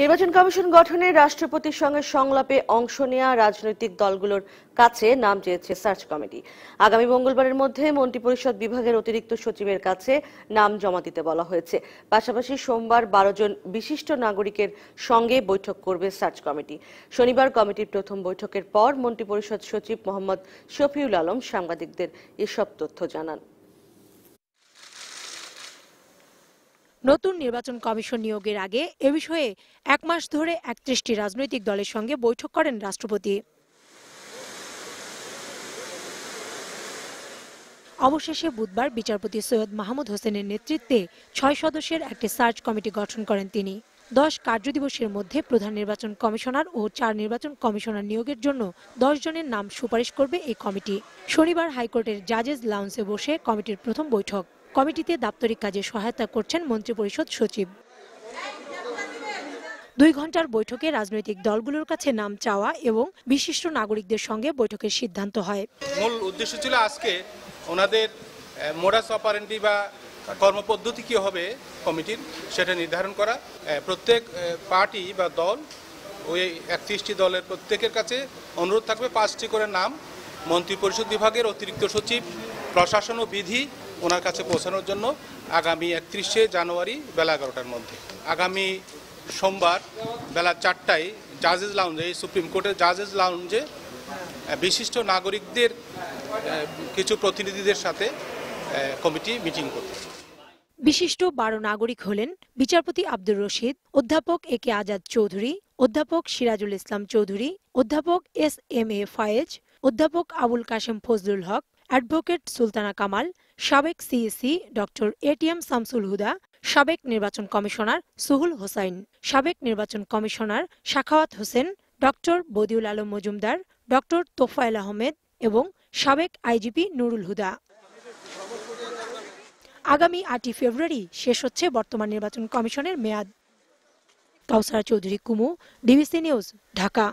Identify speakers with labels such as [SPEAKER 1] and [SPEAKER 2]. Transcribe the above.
[SPEAKER 1] নির্বাচন কমিশন গঠনে রাষ্ট্রপতির সঙ্গে সংলাপে অংশ নেয়া রাজনৈতিক দলগুলোর কাছে নাম চেয়েছে সার্চ কমিটি আগামী মঙ্গলবারের মধ্যে মন্ত্রিপরিষদ বিভাগের অতিরিক্ত সচিবের কাছে নাম জমা দিতে বলা হয়েছে পাশাপাশি সোমবার বারো জন বিশিষ্ট নাগরিকের সঙ্গে বৈঠক করবে সার্চ কমিটি শনিবার কমিটির প্রথম বৈঠকের পর মন্ত্রিপরিষদ সচিব মোহাম্মদ শফিউল আলম সাংবাদিকদের এসব তথ্য জানান
[SPEAKER 2] নতুন নির্বাচন কমিশন নিয়োগের আগে এ বিষয়ে এক মাস ধরে একত্রিশটি রাজনৈতিক দলের সঙ্গে বৈঠক করেন রাষ্ট্রপতি অবশেষে বুধবার বিচারপতি সৈয়দ মাহমুদ হোসেনের নেতৃত্বে ছয় সদস্যের একটি সার্চ কমিটি গঠন করেন তিনি দশ কার্যদিবসের মধ্যে প্রধান নির্বাচন কমিশনার ও চার নির্বাচন কমিশনার নিয়োগের জন্য দশ জনের নাম সুপারিশ করবে এই কমিটি শনিবার হাইকোর্টের জাজেস লাউন্সে বসে কমিটির প্রথম বৈঠক কমিটিতে দাপ্তরিক কাজে সহায়তা করছেন মন্ত্রিপরিষদ সচিব দুই ঘন্টার বৈঠকে রাজনৈতিক দলগুলোর কাছে নাম চাওয়া এবং বিশিষ্ট নাগরিকদের সঙ্গে বৈঠকের সিদ্ধান্ত হয়
[SPEAKER 3] মূল উদ্দেশ্য ছিল আজকে ওনাদের মোরাস অপারেন্টি বা কর্মপদ্ধতি কী হবে কমিটির সেটা নির্ধারণ করা প্রত্যেক পার্টি বা দল ওই একত্রিশটি দলের প্রত্যেকের কাছে অনুরোধ থাকবে পাঁচটি করে নাম মন্ত্রিপরিষদ বিভাগের অতিরিক্ত সচিব প্রশাসন ও বিধি ওনার কাছে পৌঁছানোর জন্য আগামী একত্রিশে জানুয়ারি বেলা এগারোটার মধ্যে আগামী সোমবার বেলা চারটায় জাজেস লাউঞ্জে এই সুপ্রিম কোর্টের জাজেস লাউঞ্জে বিশিষ্ট নাগরিকদের কিছু প্রতিনিধিদের সাথে কমিটি মিটিং করবে
[SPEAKER 2] বিশিষ্ট বারো নাগরিক হলেন বিচারপতি আব্দুর রশিদ অধ্যাপক এ কে আজাদ চৌধুরী অধ্যাপক সিরাজুল ইসলাম চৌধুরী অধ্যাপক এস এম এ ফায়েজ অধ্যাপক আবুল কাশেম ফজলুল হক অ্যাডভোকেট সুলতানা কামাল সাবেক CEC e doctor ATM Shamsul Huda সাবেক নির্বাচন কমিশনার সুহুল হোসাইন সাবেক নির্বাচন কমিশনার শাখাওয়াত হোসেন ডক্টর বদিউল আলম মজুমদার ডক্টর তোফায়েল আহমেদ এবং সাবেক আইজিপি নুরুল হুদা আগামী আটই ফেব্রুয়ারি শেষ হচ্ছে বর্তমান নির্বাচন কমিশনের মেয়াদ কাউসারা চৌধুরী কুমু ডিবিসি নিউজ ঢাকা